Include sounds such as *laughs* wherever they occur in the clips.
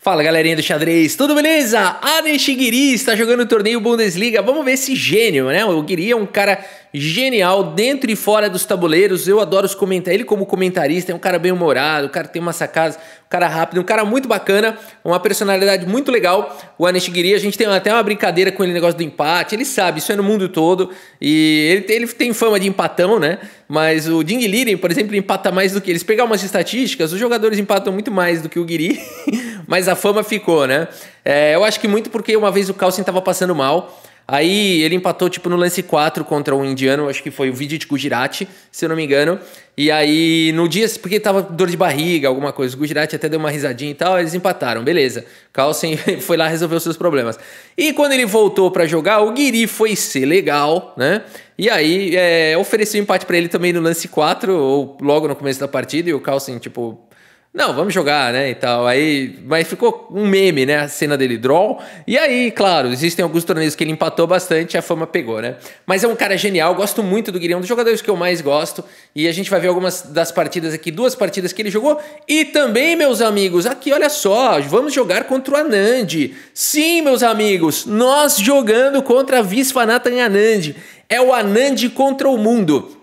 Fala galerinha do xadrez, tudo beleza? Aden Shigiri está jogando o torneio Bundesliga. Vamos ver esse gênio, né? O Guiri é um cara genial dentro e fora dos tabuleiros. Eu adoro os comentários. Ele, como comentarista, é um cara bem humorado, o cara tem uma sacada, um cara rápido, um cara muito bacana, uma personalidade muito legal. O Anish Giri, a gente tem até uma brincadeira com ele, negócio do empate. Ele sabe, isso é no mundo todo. E ele, ele tem fama de empatão, né? Mas o Ding Liren, por exemplo, empata mais do que. Eles pegar umas estatísticas, os jogadores empatam muito mais do que o Giri, *laughs* mas a fama ficou, né? É, eu acho que muito porque uma vez o Carlsen estava passando mal. Aí ele empatou, tipo, no lance 4 contra o um indiano, acho que foi o Vidit Gujarati, se eu não me engano. E aí, no dia, porque tava dor de barriga, alguma coisa, o Gujarati até deu uma risadinha e tal, eles empataram, beleza. Carlsen *laughs* foi lá resolver os seus problemas. E quando ele voltou para jogar, o Guiri foi ser legal, né? E aí, é, ofereceu empate para ele também no lance 4, ou logo no começo da partida, e o Carlsen, tipo, não, vamos jogar, né? E tal. Aí, mas ficou um meme, né? A cena dele draw. E aí, claro, existem alguns torneios que ele empatou bastante, a fama pegou, né? Mas é um cara genial, gosto muito do Guiri, é um dos jogadores que eu mais gosto. E a gente vai ver algumas das partidas aqui, duas partidas que ele jogou. E também, meus amigos, aqui olha só, vamos jogar contra o Anand. Sim, meus amigos, nós jogando contra a Visvanathan Anand. É o Anand contra o mundo.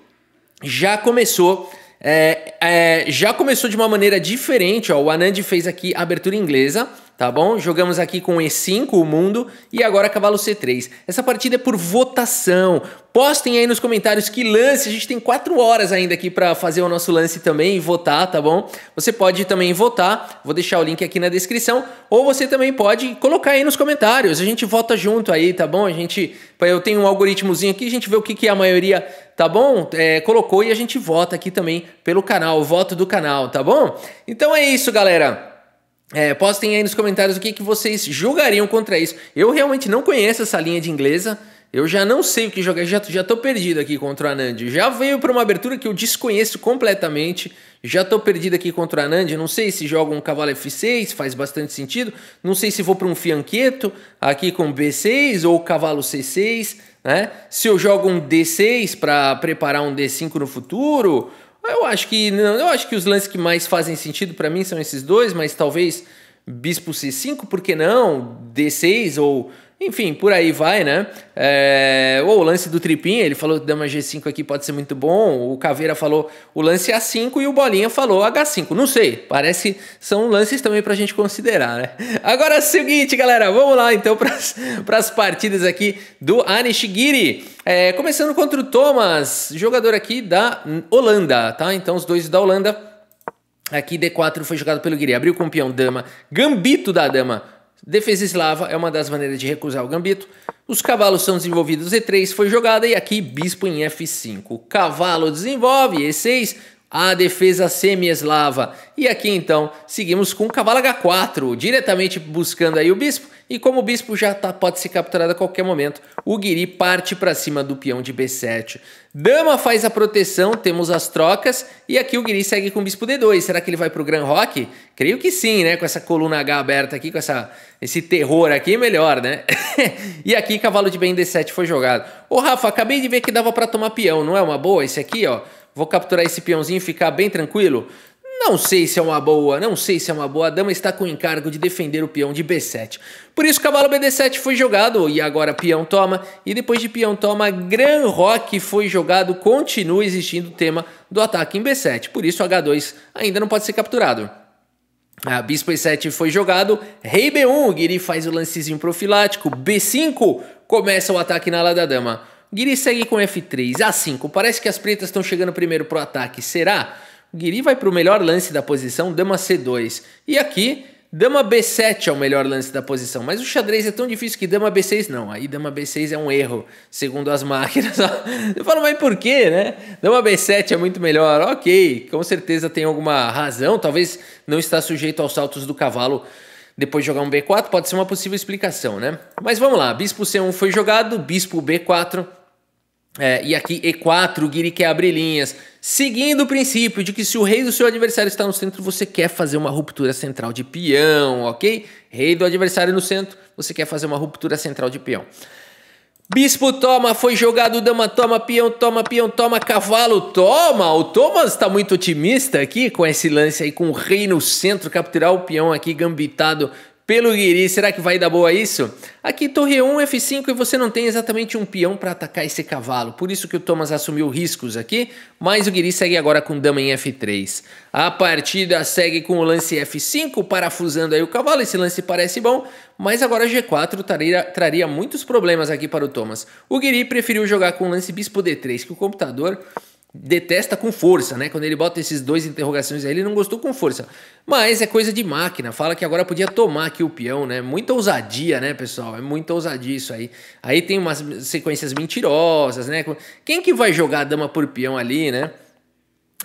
Já começou é, é, já começou de uma maneira diferente, ó. O Anand fez aqui a abertura inglesa tá bom? Jogamos aqui com E5 o mundo e agora cavalo C3. Essa partida é por votação. Postem aí nos comentários que lance, a gente tem 4 horas ainda aqui para fazer o nosso lance também e votar, tá bom? Você pode também votar, vou deixar o link aqui na descrição, ou você também pode colocar aí nos comentários, a gente vota junto aí, tá bom? A gente, eu tenho um algoritmozinho aqui, a gente vê o que, que a maioria tá bom? É, colocou e a gente vota aqui também pelo canal, o voto do canal, tá bom? Então é isso, galera. É, postem aí nos comentários o que, que vocês jogariam contra isso. Eu realmente não conheço essa linha de inglesa. Eu já não sei o que jogar, já, já tô perdido aqui contra o Anand. Já veio para uma abertura que eu desconheço completamente. Já tô perdido aqui contra o Anand. Não sei se joga um cavalo F6, faz bastante sentido. Não sei se vou para um fianqueto aqui com B6 ou cavalo C6, né? Se eu jogo um D6 para preparar um D5 no futuro eu acho que não, eu acho que os lances que mais fazem sentido para mim são esses dois, mas talvez bispo c5, por que não? D6 ou enfim, por aí vai, né? É... Oh, o lance do Tripinha, ele falou que dama G5 aqui pode ser muito bom. O Caveira falou o lance é A5 e o Bolinha falou H5. Não sei, parece são lances também pra gente considerar, né? Agora é o seguinte, galera, vamos lá então *laughs* para as partidas aqui do Anishigiri. É, começando contra o Thomas, jogador aqui da Holanda, tá? Então os dois da Holanda. Aqui D4 foi jogado pelo Guiri. Abriu com o peão dama. Gambito da dama Defesa eslava é uma das maneiras de recusar o gambito. Os cavalos são desenvolvidos E3 foi jogada e aqui bispo em F5. cavalo desenvolve E6, a defesa semi-eslava. E aqui então seguimos com cavalo H4, diretamente buscando aí o bispo. E como o bispo já tá, pode ser capturado a qualquer momento, o guiri parte para cima do peão de B7. Dama faz a proteção, temos as trocas e aqui o guiri segue com o bispo D2. Será que ele vai para o Gran Rock? Creio que sim, né? Com essa coluna H aberta aqui, com essa, esse terror aqui, melhor, né? *laughs* e aqui cavalo de bem D7 foi jogado. Ô Rafa, acabei de ver que dava para tomar peão, não é uma boa esse aqui, ó? Vou capturar esse peãozinho e ficar bem tranquilo? Não sei se é uma boa, não sei se é uma boa. A dama está com o encargo de defender o peão de B7. Por isso, cavalo BD7 foi jogado e agora peão toma. E depois de peão toma, Gran Rock foi jogado. Continua existindo o tema do ataque em B7. Por isso, H2 ainda não pode ser capturado. A bispo E7 foi jogado. Rei B1, Guiri faz o lancezinho profilático. B5 começa o ataque na ala da dama. Guiri segue com F3, A5. Parece que as pretas estão chegando primeiro para o ataque. Será? Guiri vai para o melhor lance da posição, dama C2. E aqui, dama B7 é o melhor lance da posição. Mas o xadrez é tão difícil que dama B6 não. Aí dama B6 é um erro, segundo as *laughs* máquinas. Eu falo, mas por quê, né? Dama B7 é muito melhor. Ok, com certeza tem alguma razão. Talvez não está sujeito aos saltos do cavalo depois jogar um B4 pode ser uma possível explicação, né? Mas vamos lá, bispo C1 foi jogado, bispo B4 é, e aqui E4, o Guiri quer abrir linhas. Seguindo o princípio de que se o rei do seu adversário está no centro, você quer fazer uma ruptura central de peão, ok? Rei do adversário no centro, você quer fazer uma ruptura central de peão. Bispo toma, foi jogado, dama toma, peão toma, peão toma, cavalo toma. O Thomas está muito otimista aqui com esse lance aí, com o rei no centro, capturar o peão aqui gambitado pelo Guiri. Será que vai dar boa isso? Aqui torre 1, f5 e você não tem exatamente um peão para atacar esse cavalo. Por isso que o Thomas assumiu riscos aqui, mas o Guiri segue agora com dama em f3. A partida segue com o lance f5, parafusando aí o cavalo. Esse lance parece bom, mas agora g4 traria, traria muitos problemas aqui para o Thomas. O Guiri preferiu jogar com o lance bispo d3, que o computador detesta com força, né? Quando ele bota esses dois interrogações aí, ele não gostou com força. Mas é coisa de máquina. Fala que agora podia tomar aqui o peão, né? Muita ousadia, né, pessoal? É muita ousadia isso aí. Aí tem umas sequências mentirosas, né? Quem que vai jogar a dama por peão ali, né?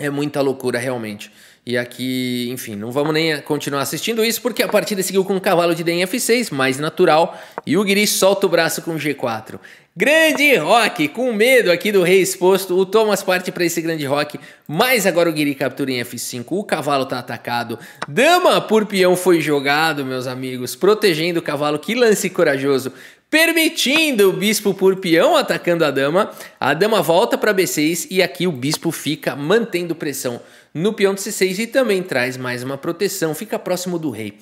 É muita loucura realmente. E aqui, enfim, não vamos nem continuar assistindo isso, porque a partida seguiu com o cavalo de DEM F6, mais natural, e o Guiri solta o braço com G4. Grande rock! Com medo aqui do rei exposto, o Thomas parte para esse grande rock, mas agora o Guiri captura em F5, o cavalo tá atacado, dama por peão foi jogado, meus amigos, protegendo o cavalo, que lance corajoso, permitindo o bispo por peão atacando a dama, a dama volta para B6 e aqui o bispo fica mantendo pressão no peão de C6 e também traz mais uma proteção, fica próximo do rei.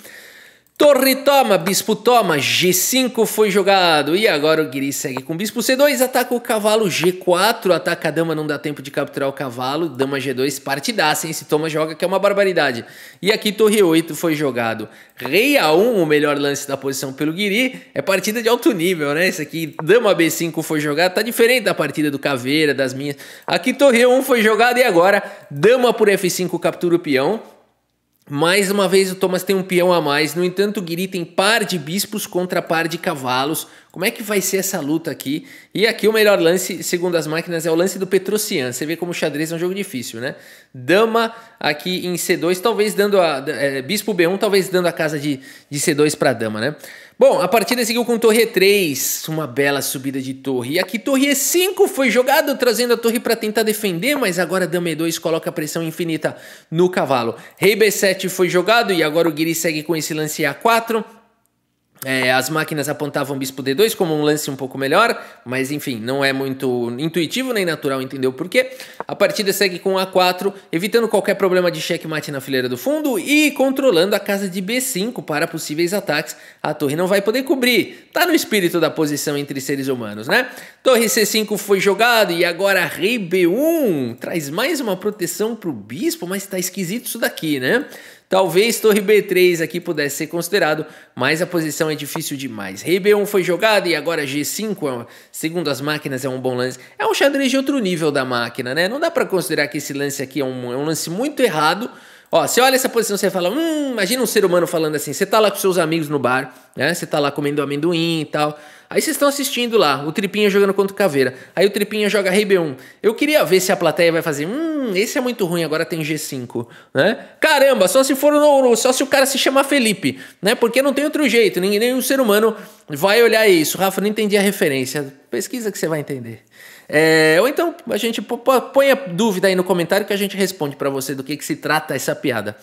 Torre toma, bispo toma, G5 foi jogado. E agora o Guiri segue com bispo C2, ataca o cavalo G4, ataca a dama, não dá tempo de capturar o cavalo. Dama G2, partidaça, hein? Se toma, joga, que é uma barbaridade. E aqui torre 8 foi jogado. Rei A1, o melhor lance da posição pelo Guiri. É partida de alto nível, né? Isso aqui, dama B5 foi jogado. Tá diferente da partida do Caveira, das minhas. Aqui torre 1 foi jogado e agora dama por F5 captura o peão. Mais uma vez o Thomas tem um peão a mais, no entanto o Guiri tem par de bispos contra par de cavalos. Como é que vai ser essa luta aqui? E aqui o melhor lance, segundo as máquinas, é o lance do Petrocian. Você vê como o xadrez é um jogo difícil, né? Dama aqui em C2, talvez dando a... É, bispo B1, talvez dando a casa de, de C2 para dama, né? Bom, a partida seguiu com torre e 3, uma bela subida de torre. E aqui torre E5 foi jogado, trazendo a torre para tentar defender, mas agora dama E2 coloca pressão infinita no cavalo. Rei B7 foi jogado e agora o Guiri segue com esse lance A4. É, as máquinas apontavam bispo D2 como um lance um pouco melhor, mas enfim, não é muito intuitivo nem natural entender o porquê. A partida segue com A4, evitando qualquer problema de checkmate na fileira do fundo e controlando a casa de B5 para possíveis ataques. A torre não vai poder cobrir, tá no espírito da posição entre seres humanos, né? Torre C5 foi jogado e agora Rei B1 traz mais uma proteção pro bispo, mas tá esquisito isso daqui, né? Talvez torre B3 aqui pudesse ser considerado, mas a posição é difícil demais. Rei B1 foi jogado e agora G5, é segundo as máquinas, é um bom lance. É um xadrez de outro nível da máquina, né? Não dá para considerar que esse lance aqui é um, é um lance muito errado, Ó, você olha essa posição, você fala, hum, imagina um ser humano falando assim, você tá lá com seus amigos no bar, né? Você tá lá comendo amendoim e tal. Aí vocês estão assistindo lá, o Tripinha jogando contra o Caveira. Aí o Tripinha joga Rei B1. Eu queria ver se a plateia vai fazer, hum, esse é muito ruim, agora tem G5, né? Caramba, só se for no, só se o cara se chamar Felipe, né? Porque não tem outro jeito, ninguém, nenhum ser humano vai olhar isso. Rafa, não entendi a referência. Pesquisa que você vai entender. É, ou então a gente põe a dúvida aí no comentário que a gente responde para você do que, que se trata essa piada.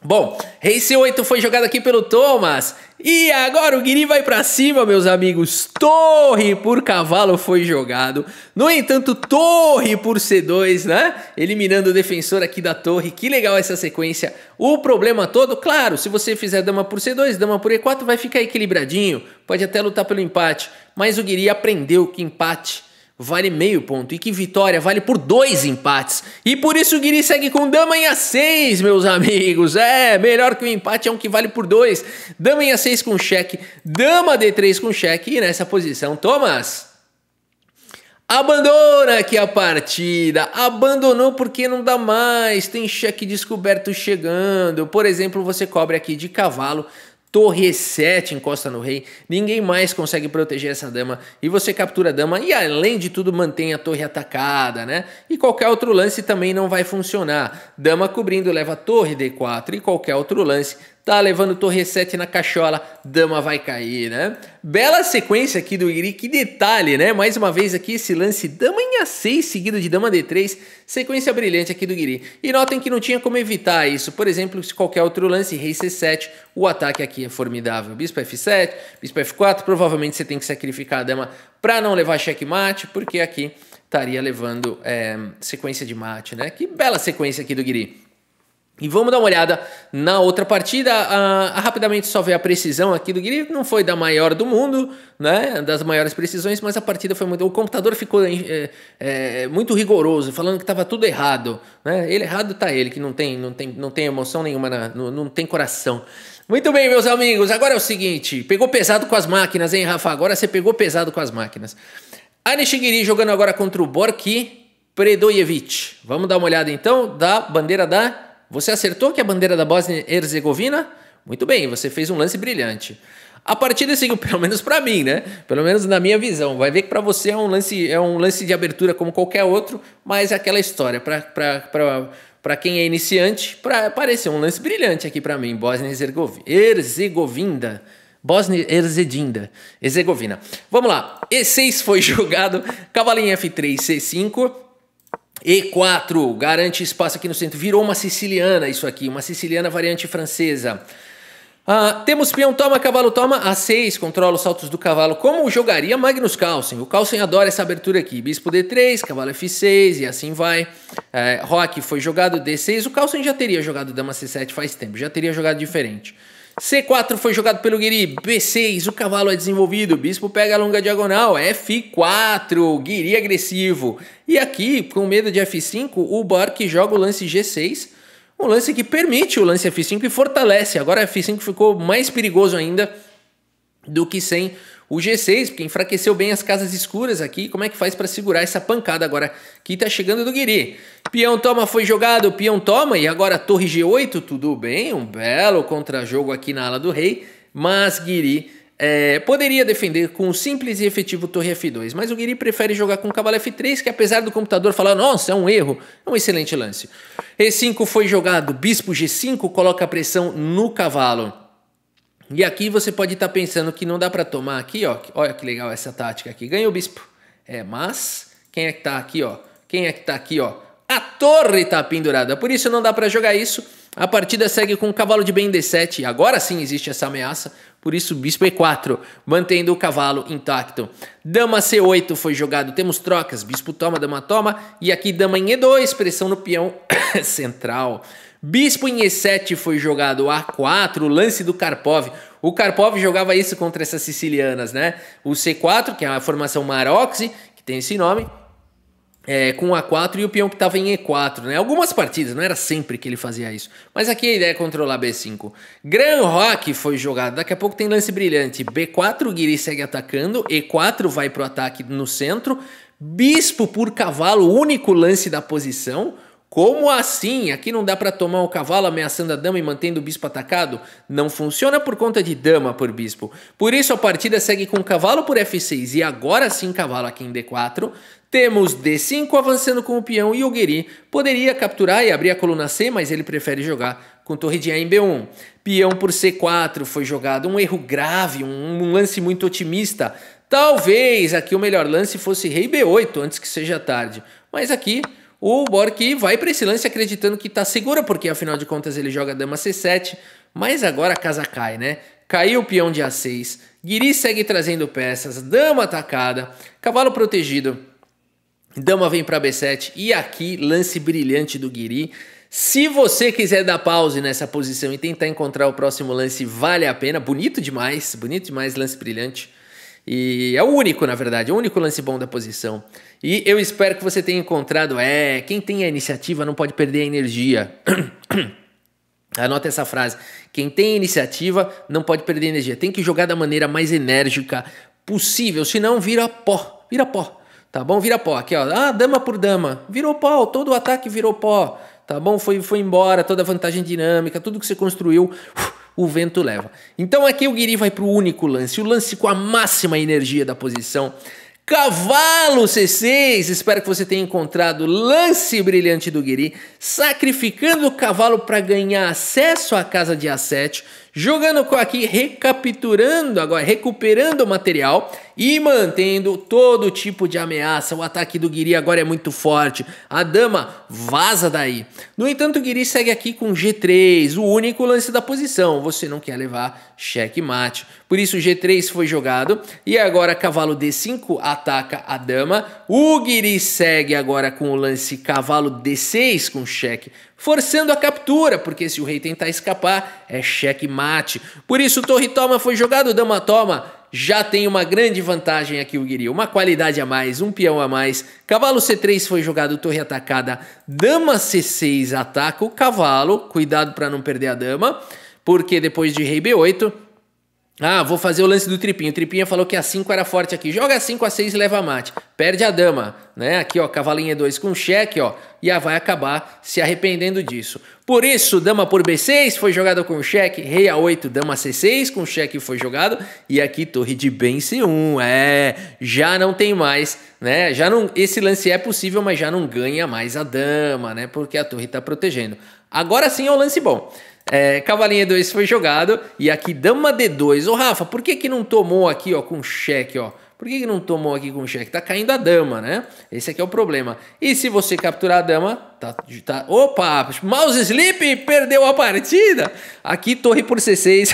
Bom, Race 8 foi jogado aqui pelo Thomas. E agora o Guiri vai para cima, meus amigos. Torre por cavalo foi jogado. No entanto, torre por C2, né? Eliminando o defensor aqui da torre. Que legal essa sequência. O problema todo, claro, se você fizer dama por C2, dama por E4, vai ficar equilibradinho. Pode até lutar pelo empate. Mas o Guiri aprendeu que empate vale meio ponto e que vitória vale por dois empates. E por isso o Guiri segue com dama em a6, meus amigos. É, melhor que o um empate é um que vale por dois. Dama em a6 com cheque, dama d3 com cheque e nessa posição Thomas Abandona aqui a partida, abandonou porque não dá mais, tem cheque descoberto chegando. Por exemplo, você cobre aqui de cavalo Torre 7 encosta no rei, ninguém mais consegue proteger essa dama e você captura a dama e além de tudo mantém a torre atacada, né? E qualquer outro lance também não vai funcionar. Dama cobrindo leva torre D4 e qualquer outro lance tá levando torre 7 na cachola, dama vai cair, né? Bela sequência aqui do Iri, que detalhe, né? Mais uma vez aqui esse lance dama em A6 seguido de dama D3, sequência brilhante aqui do Guiri. E notem que não tinha como evitar isso, por exemplo, se qualquer outro lance, rei C7, o ataque aqui é formidável. Bispo F7, bispo F4, provavelmente você tem que sacrificar a dama para não levar checkmate, porque aqui estaria levando é, sequência de mate, né? Que bela sequência aqui do Guiri. E vamos dar uma olhada na outra partida. Ah, ah, rapidamente só ver a precisão aqui do Guilherme. Não foi da maior do mundo, né? Das maiores precisões, mas a partida foi muito. O computador ficou é, é, muito rigoroso, falando que estava tudo errado. Né? Ele errado tá ele, que não tem, não tem, não tem emoção nenhuma, na, não, não tem coração. Muito bem, meus amigos. Agora é o seguinte: pegou pesado com as máquinas, hein, Rafa? Agora você pegou pesado com as máquinas. Anishigiri jogando agora contra o Borki Predojevic. Vamos dar uma olhada então da bandeira da você acertou que a bandeira da Bósnia-Herzegovina? Muito bem, você fez um lance brilhante. A partida seguiu, *laughs* pelo menos para mim, né? Pelo menos na minha visão. Vai ver que para você é um lance é um lance de abertura como qualquer outro, mas é aquela história para quem é iniciante, pra, pareceu um lance brilhante aqui para mim, Bósnia-Herzegovina. Bósnia Herzegovina. Herzegovina. Vamos lá. E6 foi *laughs* jogado, cavalinho F3, C5. E4 garante espaço aqui no centro. Virou uma siciliana isso aqui, uma siciliana variante francesa. Ah, temos peão toma, cavalo toma, A6, controla os saltos do cavalo, como jogaria Magnus Carlsen. O Carlsen adora essa abertura aqui, bispo D3, cavalo F6 e assim vai. É, Roque foi jogado D6, o Carlsen já teria jogado dama C7 faz tempo, já teria jogado diferente. C4 foi jogado pelo Guiri, B6, o cavalo é desenvolvido, bispo pega a longa diagonal, F4, Guiri agressivo. E aqui, com medo de F5, o Bork joga o lance G6, um lance que permite o lance F5 e fortalece. Agora F5 ficou mais perigoso ainda do que sem o G6, porque enfraqueceu bem as casas escuras aqui, como é que faz para segurar essa pancada agora que tá chegando do Guiri? Peão toma, foi jogado, peão toma, e agora torre G8, tudo bem, um belo contra-jogo aqui na ala do rei, mas Guiri é, poderia defender com o simples e efetivo torre F2, mas o Guiri prefere jogar com o cavalo F3, que apesar do computador falar, nossa, é um erro, é um excelente lance. E5 foi jogado, bispo G5 coloca pressão no cavalo. E aqui você pode estar tá pensando que não dá para tomar aqui, ó. Olha que legal essa tática aqui. Ganha o bispo. É, mas quem é que tá aqui, ó? Quem é que tá aqui, ó? A torre tá pendurada. Por isso não dá para jogar isso. A partida segue com o cavalo de bem D7. Agora sim existe essa ameaça. Por isso, bispo E4, mantendo o cavalo intacto. Dama C8 foi jogado. Temos trocas. Bispo toma, dama toma. E aqui dama em E2, pressão no peão *coughs* central. Bispo em E7 foi jogado A4, o lance do Karpov. O Karpov jogava isso contra essas sicilianas, né? O C4, que é a formação Maroxi, que tem esse nome, é, com A4 e o peão que estava em E4, né? Algumas partidas, não era sempre que ele fazia isso. Mas aqui a ideia é controlar B5. Gran Rock foi jogado, daqui a pouco tem lance brilhante. B4, o Guiri segue atacando, E4 vai pro ataque no centro. Bispo por cavalo, único lance da posição. Como assim? Aqui não dá para tomar o cavalo ameaçando a dama e mantendo o bispo atacado? Não funciona por conta de dama por bispo. Por isso a partida segue com cavalo por f6 e agora sim cavalo aqui em d4. Temos d5 avançando com o peão e o Gueri poderia capturar e abrir a coluna C, mas ele prefere jogar com torre de A em b1. Peão por c4 foi jogado, um erro grave, um lance muito otimista. Talvez aqui o melhor lance fosse rei b8 antes que seja tarde, mas aqui o Bork vai para esse lance acreditando que está segura, porque afinal de contas ele joga dama C7, mas agora a casa cai, né? Caiu o peão de A6, Guiri segue trazendo peças, dama atacada, cavalo protegido, dama vem para B7 e aqui lance brilhante do Guiri. Se você quiser dar pause nessa posição e tentar encontrar o próximo lance, vale a pena, bonito demais, bonito demais, lance brilhante. E é o único, na verdade, é o único lance bom da posição. E eu espero que você tenha encontrado. É, quem tem a iniciativa não pode perder a energia. *clears throat* Anota essa frase. Quem tem iniciativa não pode perder a energia. Tem que jogar da maneira mais enérgica possível, senão vira pó. Vira pó. Tá bom? Vira pó. Aqui, ó. Ah, dama por dama. Virou pó. Todo o ataque virou pó. Tá bom? Foi, foi embora toda a vantagem dinâmica, tudo que você construiu. Uf, o vento leva. Então aqui o Guiri vai para o único lance, o lance com a máxima energia da posição. Cavalo C6, espero que você tenha encontrado o lance brilhante do Guiri, sacrificando o cavalo para ganhar acesso à casa de A7, jogando com aqui, recapturando agora, recuperando o material e mantendo todo tipo de ameaça. O ataque do Guiri agora é muito forte. A dama vaza daí. No entanto, o Guiri segue aqui com G3, o único lance da posição. Você não quer levar checkmate. Por isso, G3 foi jogado e agora cavalo D5 ataca a dama. O Guiri segue agora com o lance cavalo D6 com cheque forçando a captura, porque se o rei tentar escapar, é cheque mate. Por isso, torre toma foi jogado, dama toma já tem uma grande vantagem aqui o Guiri, uma qualidade a mais, um peão a mais. Cavalo C3 foi jogado, torre atacada, dama C6 ataca o cavalo, cuidado para não perder a dama, porque depois de rei B8, ah, vou fazer o lance do Tripinha. O Tripinha falou que a 5 era forte aqui. Joga a 5 a 6 e leva a mate. Perde a dama, né? Aqui, ó, e 2 com cheque, ó, e a vai acabar se arrependendo disso. Por isso, dama por B6 foi jogada com cheque, rei A8, dama C6 com cheque foi jogado e aqui torre de bem C1. É, já não tem mais, né? Já não esse lance é possível, mas já não ganha mais a dama, né? Porque a torre está protegendo. Agora sim é um lance bom. É, cavalinha 2 foi jogado e aqui dama D2. Ô Rafa, por que que não tomou aqui, ó, com cheque, ó? Por que, que não tomou aqui com cheque? Tá caindo a dama, né? Esse aqui é o problema. E se você capturar a dama, tá, tá opa, mouse sleep perdeu a partida. Aqui torre por C6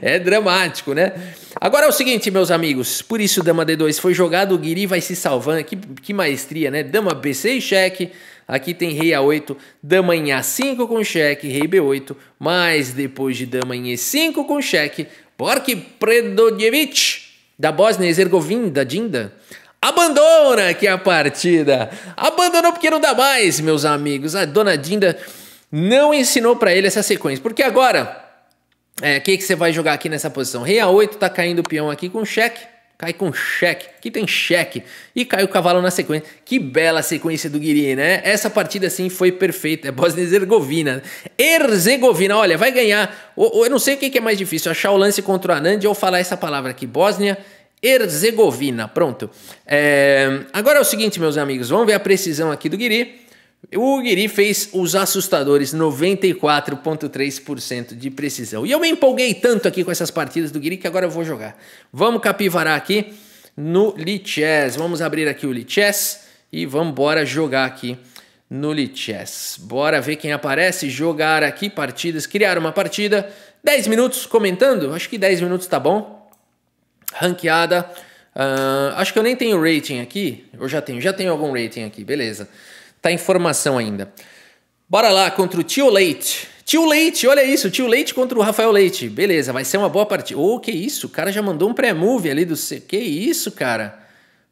*laughs* é dramático, né? Agora é o seguinte, meus amigos, por isso dama D2 foi jogado, o Guiri vai se salvando, que, que maestria, né? Dama B6 cheque, Aqui tem rei a8, dama em a5 com cheque, rei b8, mas depois de dama em e5 com cheque, que Predodievich da Bósnia e Herzegovina, da Dinda, abandona aqui a partida. Abandonou porque não dá mais, meus amigos. A dona Dinda não ensinou para ele essa sequência. Porque agora, o é, que, que você vai jogar aqui nessa posição? Rei A8 tá caindo o peão aqui com cheque cai com cheque, que tem cheque, e cai o cavalo na sequência. Que bela sequência do Guiri, né? Essa partida sim foi perfeita. É Bosnia e Herzegovina. Herzegovina, olha, vai ganhar. eu não sei o que, que é mais difícil, achar o lance contra o Anand ou falar essa palavra aqui. Bósnia. Herzegovina, pronto. É, agora é o seguinte, meus amigos, vamos ver a precisão aqui do Guiri. O Guiri fez os assustadores 94,3% de precisão. E eu me empolguei tanto aqui com essas partidas do Guiri que agora eu vou jogar. Vamos capivarar aqui no Lichess. Vamos abrir aqui o Lichess e vamos bora jogar aqui no Lichess. Bora ver quem aparece, jogar aqui partidas, criar uma partida. 10 minutos comentando, acho que 10 minutos tá bom. Ranqueada. Uh, acho que eu nem tenho rating aqui. Eu já tenho, já tenho algum rating aqui, beleza tá em formação ainda. Bora lá contra o Tio Leite. Tio Leite, olha isso, Tio Leite contra o Rafael Leite. Beleza, vai ser uma boa partida. Ô, oh, que isso, o cara já mandou um pré-move ali do... Que isso, cara?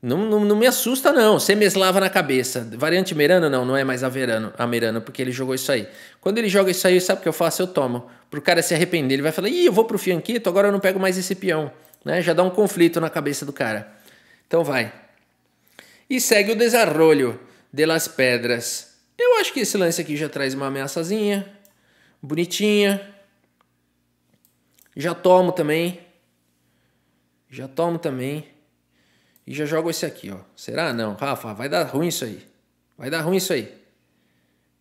Não, não, não, me assusta, não. Você meslava na cabeça. Variante Merano, não, não é mais Averano, Amerano, porque ele jogou isso aí. Quando ele joga isso aí, sabe o que eu faço? Eu tomo. Pro cara se arrepender, ele vai falar: ih, eu vou pro Fianquito, agora eu não pego mais esse peão. Né? Já dá um conflito na cabeça do cara. Então vai. E segue o desarrolho de Las Pedras. Eu acho que esse lance aqui já traz uma ameaçazinha. Bonitinha. Já tomo também. Já tomo também. E já jogo esse aqui, ó. Será? Não. Rafa, vai dar ruim isso aí. Vai dar ruim isso aí.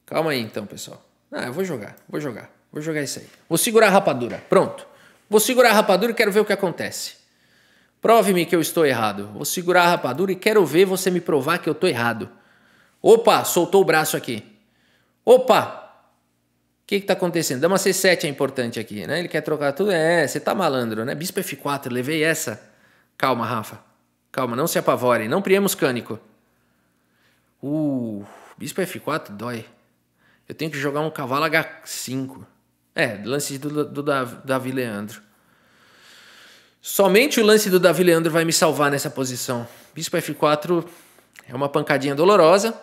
Calma aí então, pessoal. Ah, eu vou jogar. Vou jogar. Vou jogar isso aí. Vou segurar a rapadura. Pronto. Vou segurar a rapadura e quero ver o que acontece. Prove-me que eu estou errado. Vou segurar a rapadura e quero ver você me provar que eu estou errado. Opa, soltou o braço aqui. Opa! O que está acontecendo? Dama C7 é importante aqui, né? Ele quer trocar tudo. É, você tá malandro, né? Bispo F4, levei essa. Calma, Rafa. Calma, não se apavorem. Não priemos cânico. Uh, bispo F4 dói. Eu tenho que jogar um cavalo H5. É, lance do, do Davi Leandro. Somente o lance do Davi Leandro vai me salvar nessa posição. Bispo F4 é uma pancadinha dolorosa,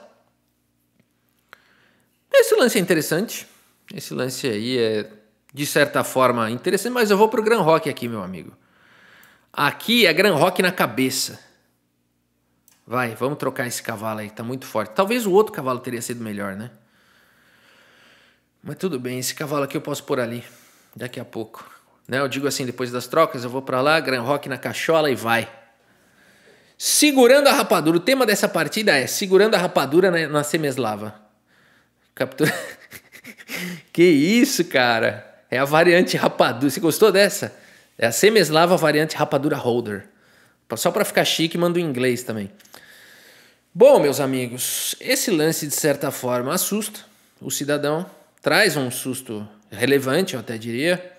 esse lance é interessante. Esse lance aí é, de certa forma, interessante, mas eu vou pro Gran Rock aqui, meu amigo. Aqui é Gran Rock na cabeça. Vai, vamos trocar esse cavalo aí, tá muito forte. Talvez o outro cavalo teria sido melhor, né? Mas tudo bem, esse cavalo aqui eu posso pôr ali, daqui a pouco. Né? Eu digo assim, depois das trocas, eu vou para lá, Gran Rock na cachola e vai. Segurando a rapadura. O tema dessa partida é segurando a rapadura na, na Semeslava. Captura. *laughs* que isso, cara? É a variante rapadura. Você gostou dessa? É a Semeslava variante rapadura holder. Só para ficar chique, mando em inglês também. Bom, meus amigos, esse lance de certa forma assusta o cidadão, traz um susto relevante, eu até diria.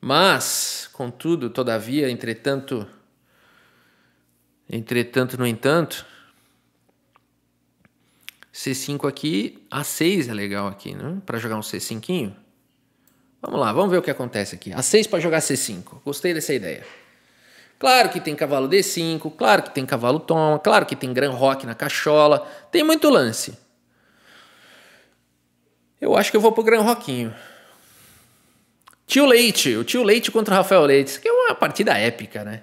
Mas, contudo, todavia, entretanto, entretanto, no entanto, C5 aqui, A6 é legal aqui, né? Para jogar um C5. Vamos lá, vamos ver o que acontece aqui. A6 para jogar C5. Gostei dessa ideia. Claro que tem cavalo D5, claro que tem cavalo toma, claro que tem gran rock na cachola. Tem muito lance. Eu acho que eu vou pro gran roquinho. Tio Leite, o tio Leite contra o Rafael Leite. Isso aqui é uma partida épica, né?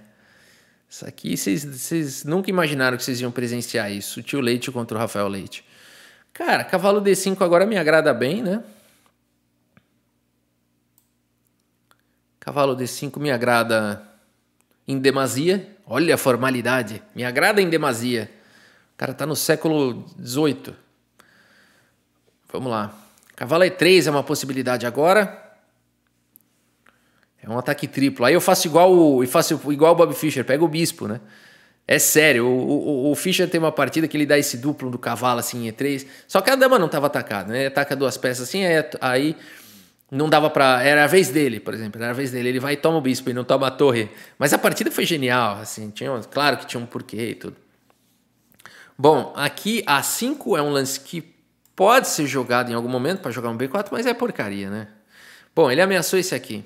Isso aqui vocês nunca imaginaram que vocês iam presenciar isso. O tio Leite contra o Rafael Leite. Cara, cavalo D5 agora me agrada bem, né? Cavalo D5 me agrada em demasia. Olha a formalidade. Me agrada em demasia. O cara tá no século XVIII. Vamos lá. Cavalo E3 é uma possibilidade agora. É um ataque triplo. Aí eu faço igual, eu faço igual o Bob Fischer, pega o bispo, né? É sério, o, o, o Fischer tem uma partida que ele dá esse duplo do cavalo assim em E3, só que a dama não estava atacada, né? ataca duas peças assim, aí não dava para era a vez dele, por exemplo, era a vez dele, ele vai e toma o bispo e não toma a torre. Mas a partida foi genial, assim, tinha, claro que tinha um porquê e tudo. Bom, aqui A5 é um lance que pode ser jogado em algum momento para jogar um B4, mas é porcaria, né? Bom, ele ameaçou esse aqui.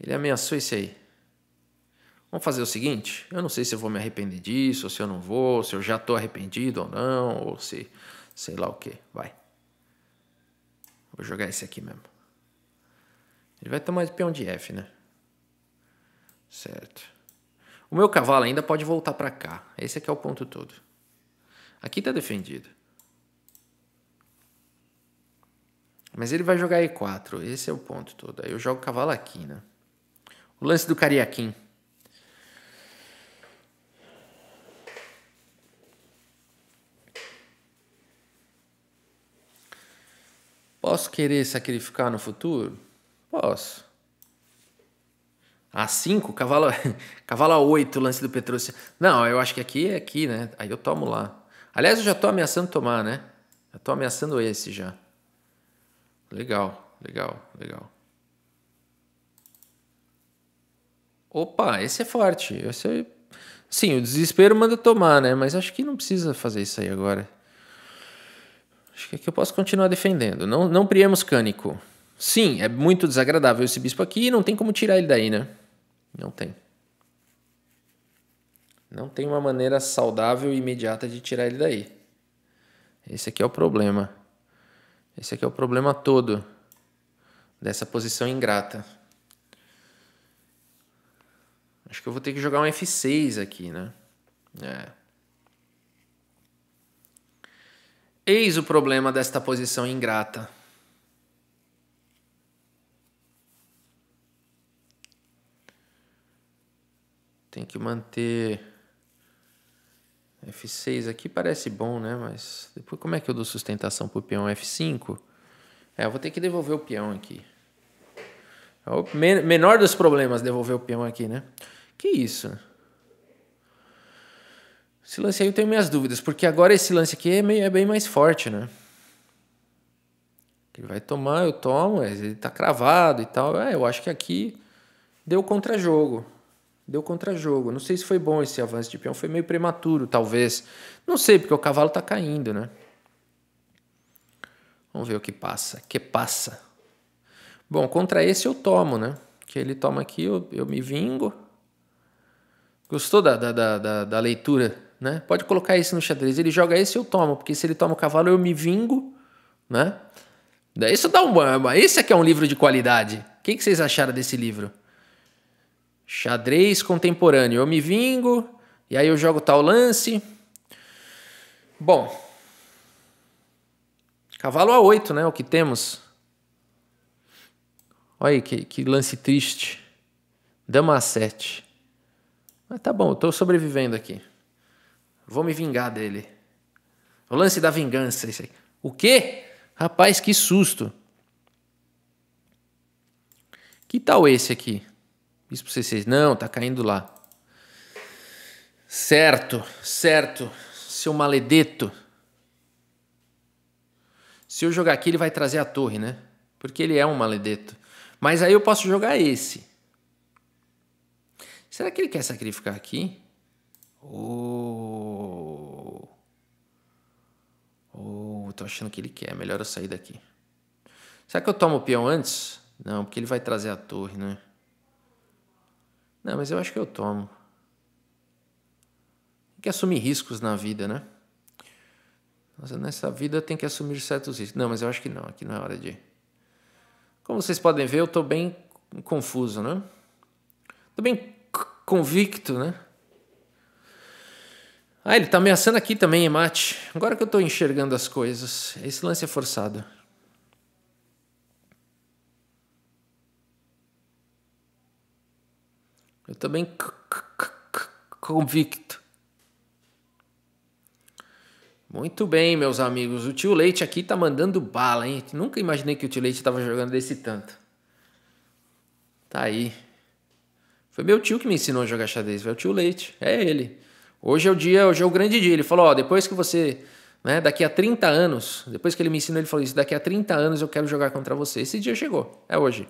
Ele ameaçou esse aí. Vamos fazer o seguinte: eu não sei se eu vou me arrepender disso, ou se eu não vou, se eu já estou arrependido ou não, ou se sei lá o que. Vai. Vou jogar esse aqui mesmo. Ele vai tomar de peão de F, né? Certo. O meu cavalo ainda pode voltar para cá. Esse aqui é o ponto todo. Aqui tá defendido. Mas ele vai jogar E4. Esse é o ponto todo. Aí eu jogo o cavalo aqui, né? O lance do cariaquim. Posso querer sacrificar no futuro? Posso. A5, cavalo, cavalo A8, lance do Petrúcio. Não, eu acho que aqui é aqui, né? Aí eu tomo lá. Aliás, eu já tô ameaçando tomar, né? Já tô ameaçando esse já. Legal, legal, legal. Opa, esse é forte. Esse é... Sim, o desespero manda tomar, né? Mas acho que não precisa fazer isso aí agora política que eu posso continuar defendendo. Não, não priemos cânico. Sim, é muito desagradável esse bispo aqui e não tem como tirar ele daí, né? Não tem. Não tem uma maneira saudável e imediata de tirar ele daí. Esse aqui é o problema. Esse aqui é o problema todo dessa posição ingrata. Acho que eu vou ter que jogar um F6 aqui, né? É. Eis o problema desta posição ingrata. Tem que manter F6 aqui parece bom, né? Mas depois como é que eu dou sustentação pro peão F5? É, eu vou ter que devolver o peão aqui. É o menor dos problemas devolver o peão aqui, né? Que isso? Esse lance aí eu tenho minhas dúvidas, porque agora esse lance aqui é, meio, é bem mais forte, né? Ele vai tomar, eu tomo, mas ele tá cravado e tal. É, eu acho que aqui deu contra-jogo. Deu contra-jogo. Não sei se foi bom esse avanço de peão, foi meio prematuro, talvez. Não sei, porque o cavalo tá caindo, né? Vamos ver o que passa. Que passa. Bom, contra esse eu tomo, né? Que ele toma aqui, eu, eu me vingo. Gostou da, da, da, da leitura né? Pode colocar esse no xadrez. Ele joga esse, eu tomo. Porque se ele toma o cavalo, eu me vingo. Né? Isso dá um. Esse aqui é um livro de qualidade. O que, que vocês acharam desse livro? Xadrez contemporâneo. Eu me vingo. E aí eu jogo tal lance. Bom. Cavalo A8, né? O que temos. Olha aí que, que lance triste. Dama A7. Mas tá bom, eu tô sobrevivendo aqui. Vou me vingar dele. O lance da vingança, isso aí. O quê? Rapaz, que susto. Que tal esse aqui? Isso pra vocês. Não, tá caindo lá. Certo, certo. Seu maledeto. Se eu jogar aqui, ele vai trazer a torre, né? Porque ele é um maledeto. Mas aí eu posso jogar esse. Será que ele quer sacrificar aqui? Oh. tô achando que ele quer. É melhor eu sair daqui. Será que eu tomo o peão antes? Não, porque ele vai trazer a torre, né? Não, mas eu acho que eu tomo. Tem que assumir riscos na vida, né? Nossa, nessa vida tem que assumir certos riscos. Não, mas eu acho que não. Aqui não é hora de. Como vocês podem ver, eu tô bem confuso, né? Tô bem convicto, né? Ah, ele tá ameaçando aqui também, Emate. Agora que eu tô enxergando as coisas. Esse lance é forçado. Eu também convicto. Muito bem, meus amigos. O tio Leite aqui tá mandando bala, hein? Nunca imaginei que o tio Leite tava jogando desse tanto. Tá aí. Foi meu tio que me ensinou a jogar xadrez, foi é o tio Leite. É ele. Hoje é o dia, hoje é o grande dia. Ele falou: ó, depois que você, né, daqui a 30 anos, depois que ele me ensinou, ele falou isso: daqui a 30 anos eu quero jogar contra você. Esse dia chegou, é hoje.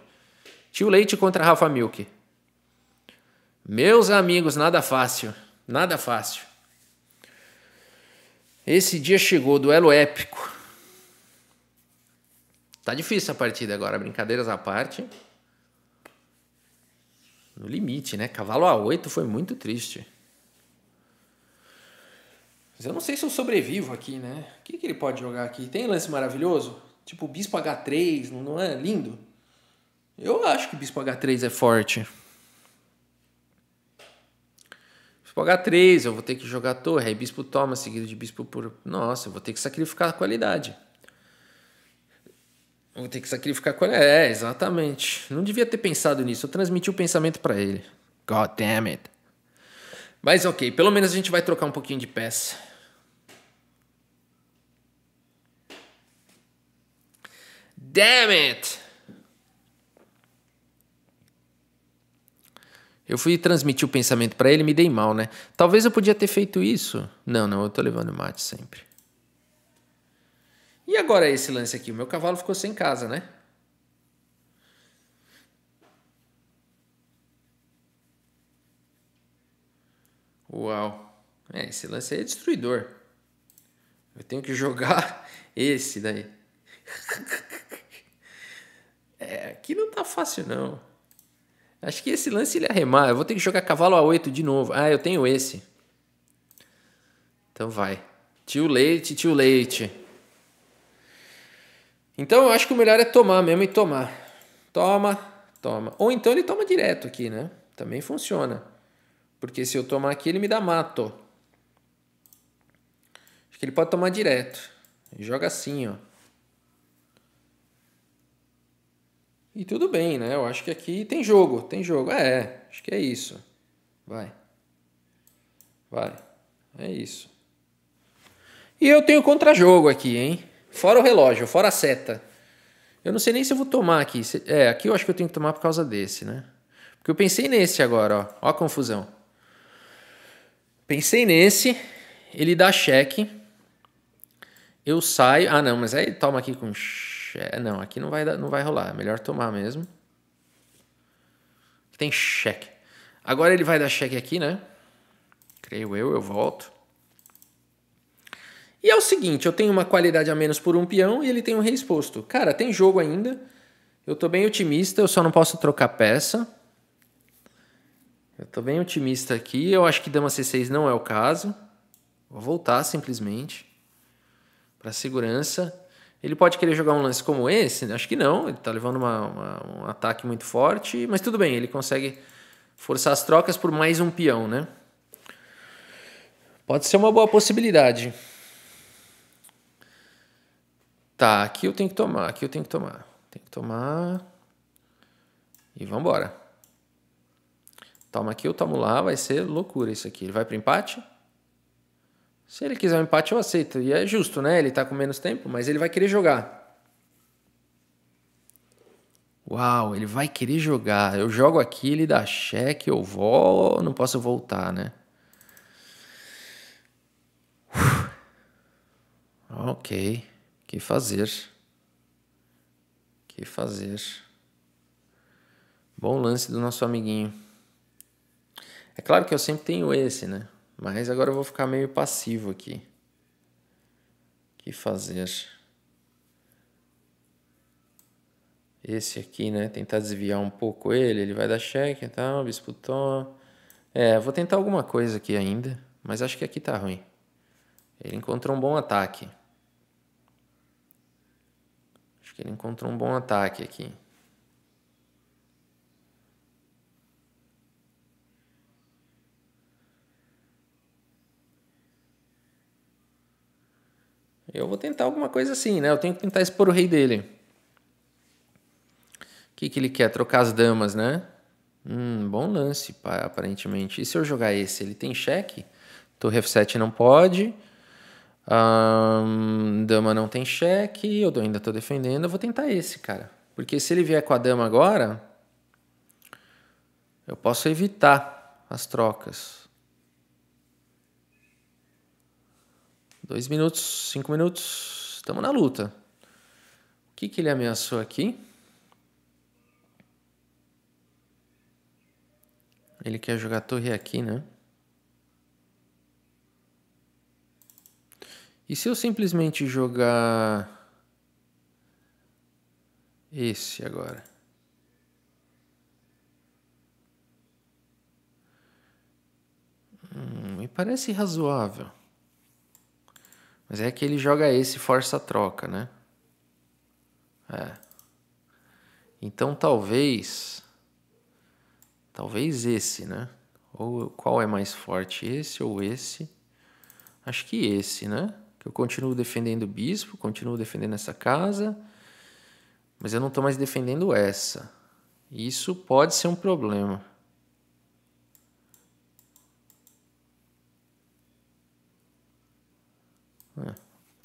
Tio Leite contra Rafa Milk. Meus amigos, nada fácil, nada fácil. Esse dia chegou, duelo épico. Tá difícil a partida agora, brincadeiras à parte. No limite, né? Cavalo A8 foi muito triste. Mas eu não sei se eu sobrevivo aqui, né? O que, que ele pode jogar aqui? Tem lance maravilhoso? Tipo o Bispo H3, não é lindo? Eu acho que o Bispo H3 é forte. Bispo H3, eu vou ter que jogar torre. Aí Bispo toma, seguido de Bispo por. Nossa, eu vou ter que sacrificar a qualidade. Vou ter que sacrificar qual é, exatamente. Não devia ter pensado nisso. Eu transmiti o pensamento para ele. God damn it. Mas ok, pelo menos a gente vai trocar um pouquinho de peça. Damn it! Eu fui transmitir o pensamento para ele e me dei mal, né? Talvez eu podia ter feito isso. Não, não, eu tô levando mate sempre. E agora é esse lance aqui? O meu cavalo ficou sem casa, né? Uau. É, esse lance aí é destruidor. Eu tenho que jogar *laughs* esse daí. *laughs* É, aqui não tá fácil, não. Acho que esse lance ele arremar. É remar. Eu vou ter que jogar cavalo A8 de novo. Ah, eu tenho esse. Então vai. Tio Leite, tio Leite. Então eu acho que o melhor é tomar mesmo e tomar. Toma, toma. Ou então ele toma direto aqui, né? Também funciona. Porque se eu tomar aqui, ele me dá mato. Acho que ele pode tomar direto. Joga assim, ó. E tudo bem, né? Eu acho que aqui tem jogo, tem jogo. É, acho que é isso. Vai. Vai. É isso. E eu tenho contra-jogo aqui, hein? Fora o relógio, fora a seta. Eu não sei nem se eu vou tomar aqui. É, aqui eu acho que eu tenho que tomar por causa desse, né? Porque eu pensei nesse agora, ó. Ó a confusão. Pensei nesse, ele dá cheque. Eu saio. Ah, não, mas aí toma aqui com cheque. É, não, aqui não vai, não vai rolar. É melhor tomar mesmo. Aqui tem cheque. Agora ele vai dar cheque aqui, né? Creio eu, eu volto. E é o seguinte, eu tenho uma qualidade a menos por um peão e ele tem um rei exposto. Cara, tem jogo ainda. Eu tô bem otimista, eu só não posso trocar peça. Eu tô bem otimista aqui. Eu acho que dama C6 não é o caso. Vou voltar simplesmente para segurança. Ele pode querer jogar um lance como esse? Acho que não. Ele está levando uma, uma, um ataque muito forte, mas tudo bem, ele consegue forçar as trocas por mais um peão, né? Pode ser uma boa possibilidade. Tá, aqui eu tenho que tomar, aqui eu tenho que tomar. Tem que tomar. E vambora. Toma aqui, eu tomo lá, vai ser loucura isso aqui. Ele vai para empate? Se ele quiser um empate, eu aceito. E é justo, né? Ele tá com menos tempo, mas ele vai querer jogar. Uau, ele vai querer jogar. Eu jogo aqui, ele dá cheque, eu vou, não posso voltar, né? Uf. Ok, que fazer? Que fazer? Bom lance do nosso amiguinho. É claro que eu sempre tenho esse, né? Mas agora eu vou ficar meio passivo aqui. O que fazer? Esse aqui, né? Tentar desviar um pouco ele. Ele vai dar cheque e tal. Bispo Tom. É, vou tentar alguma coisa aqui ainda. Mas acho que aqui tá ruim. Ele encontrou um bom ataque. Acho que ele encontrou um bom ataque aqui. Eu vou tentar alguma coisa assim, né? Eu tenho que tentar expor o rei dele. O que, que ele quer? Trocar as damas, né? Hum, bom lance, aparentemente. E se eu jogar esse? Ele tem cheque? Torre F7 não pode. dama não tem cheque. Eu ainda estou defendendo. Eu vou tentar esse, cara. Porque se ele vier com a dama agora, eu posso evitar as trocas. Dois minutos, cinco minutos, estamos na luta. O que, que ele ameaçou aqui? Ele quer jogar torre aqui, né? E se eu simplesmente jogar esse agora? Hum, me parece razoável. Mas é que ele joga esse força troca, né? É. Então talvez. Talvez esse, né? Ou qual é mais forte, esse ou esse? Acho que esse, né? Que eu continuo defendendo o bispo, continuo defendendo essa casa, mas eu não estou mais defendendo essa. Isso pode ser um problema.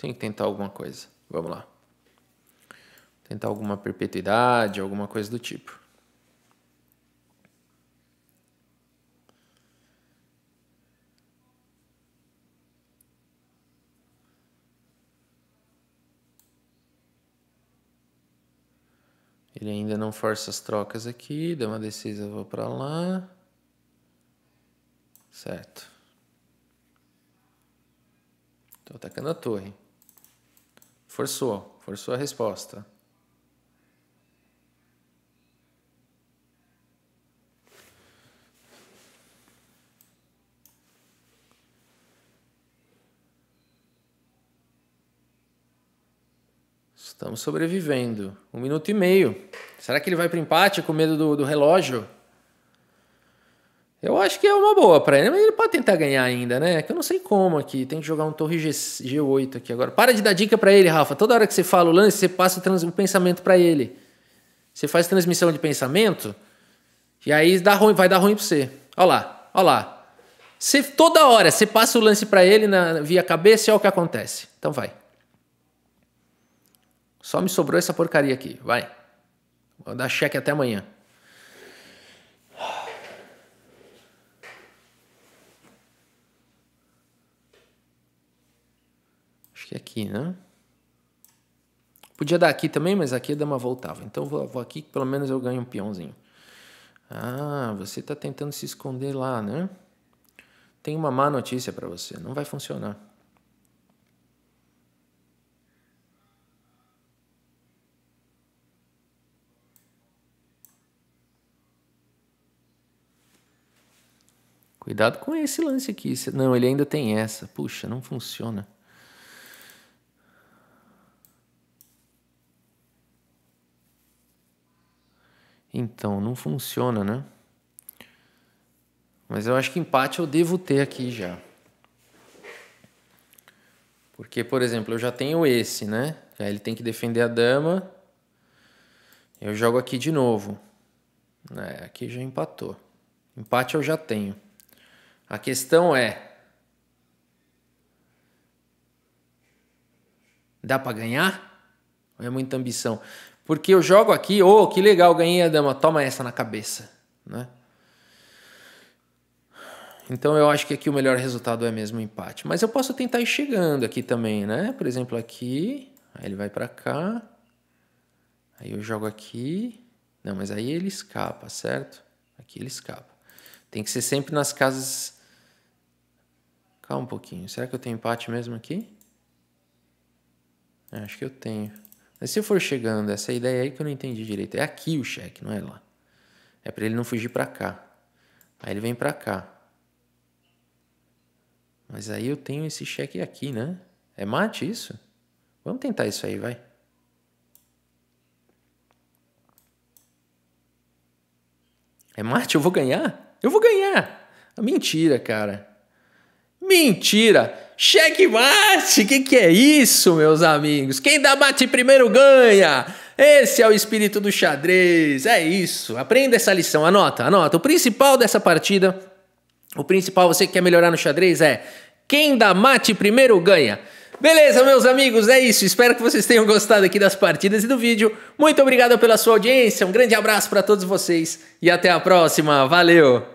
Tem que tentar alguma coisa. Vamos lá. Tentar alguma perpetuidade, alguma coisa do tipo. Ele ainda não força as trocas aqui, dá uma decisão, vou para lá. Certo. Estou atacando a torre. Forçou, forçou a resposta. Estamos sobrevivendo. Um minuto e meio. Será que ele vai para o empate com medo do, do relógio? Eu acho que é uma boa para ele, mas ele pode tentar ganhar ainda, né? Que eu não sei como aqui, tem que jogar um torre G, 8 aqui agora. Para de dar dica para ele, Rafa. Toda hora que você fala o lance, você passa o, o pensamento para ele. Você faz transmissão de pensamento e aí dá ruim, vai dar ruim para você. Olha lá, olha lá. Você, toda hora você passa o lance para ele na, via cabeça e é o que acontece. Então vai. Só me sobrou essa porcaria aqui, vai. Vou dar cheque até amanhã. que aqui, né? Podia dar aqui também, mas aqui a dama voltava. Então vou, vou aqui, pelo menos eu ganho um peãozinho. Ah, você está tentando se esconder lá, né? Tem uma má notícia para você, não vai funcionar. Cuidado com esse lance aqui. Não, ele ainda tem essa. Puxa, não funciona. então, não funciona, né? Mas eu acho que empate eu devo ter aqui já. Porque, por exemplo, eu já tenho esse, né? Aí ele tem que defender a dama. Eu jogo aqui de novo. É, aqui já empatou. Empate eu já tenho. A questão é. Dá para ganhar? Ou é muita ambição? Porque eu jogo aqui, oh, que legal, ganhei a dama, toma essa na cabeça, né? Então eu acho que aqui o melhor resultado é mesmo o empate. Mas eu posso tentar ir chegando aqui também, né? Por exemplo, aqui, aí ele vai para cá, aí eu jogo aqui. Não, mas aí ele escapa, certo? Aqui ele escapa. Tem que ser sempre nas casas... Calma um pouquinho, será que eu tenho empate mesmo aqui? É, acho que eu tenho. Mas se eu for chegando, essa ideia aí que eu não entendi direito. É aqui o cheque, não é lá. É para ele não fugir para cá. Aí ele vem para cá. Mas aí eu tenho esse cheque aqui, né? É mate isso? Vamos tentar isso aí, vai. É mate? Eu vou ganhar? Eu vou ganhar! Ah, mentira, cara. Mentira! Cheque mate! Que que é isso, meus amigos? Quem dá mate primeiro ganha! Esse é o espírito do xadrez. É isso. Aprenda essa lição. Anota, anota. O principal dessa partida, o principal você que quer melhorar no xadrez é quem dá mate primeiro ganha. Beleza, meus amigos, é isso. Espero que vocês tenham gostado aqui das partidas e do vídeo. Muito obrigado pela sua audiência. Um grande abraço para todos vocês e até a próxima. Valeu.